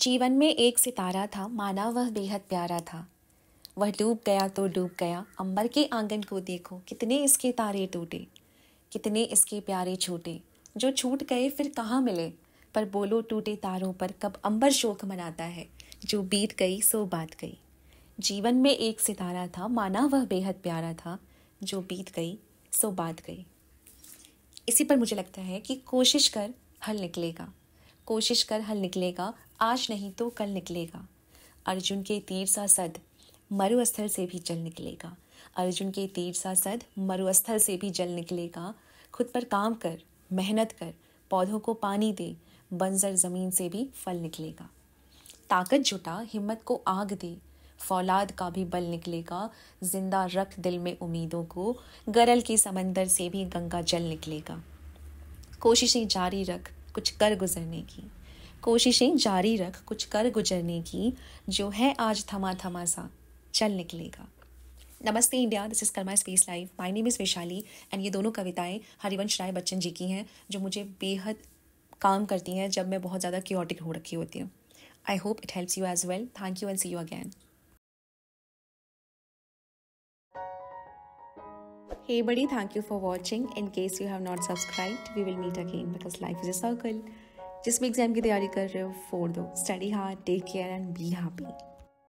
जीवन में एक सितारा था माना वह बेहद प्यारा था वह डूब गया तो डूब गया अंबर के आंगन को देखो कितने इसके तारे टूटे कितने इसके प्यारे छूटे जो छूट गए फिर कहाँ मिले पर बोलो टूटे तारों पर कब अंबर शोक मनाता है जो बीत गई सो बात गई जीवन में एक सितारा था माना वह बेहद प्यारा था जो बीत गई सो बात गई इसी पर मुझे लगता है कि कोशिश कर हल निकलेगा कोशिश कर हल निकलेगा आज नहीं तो कल निकलेगा अर्जुन के तीर सा सद मरुस्थल से भी जल निकलेगा अर्जुन के तीर सा सद मरुस्थल से भी जल निकलेगा खुद पर काम कर मेहनत कर पौधों को पानी दे बंजर ज़मीन से भी फल निकलेगा ताकत जुटा हिम्मत को आग दे फौलाद का भी बल निकलेगा जिंदा रख दिल में उम्मीदों को गरल के समंदर से भी गंगा जल निकलेगा कोशिशें जारी रख कुछ कर गुजरने की कोशिशें जारी रख कुछ कर गुजरने की जो है आज थमा थमा सा चल निकलेगा नमस्ते India this is karma space life my name is Vaishali and ये दोनों कविताएं हरिवंश राय बच्चन जी की हैं जो मुझे बेहद काम करती हैं जब मैं बहुत ज़्यादा क्योटिक हो रखी होती हूँ I hope it helps you as well thank you and see you again hey buddy thank you for watching in case you have not subscribe we will meet again because life is a circle जिस भी exam की तैयारी कर रहे हो फोर दो study hard take care and be happy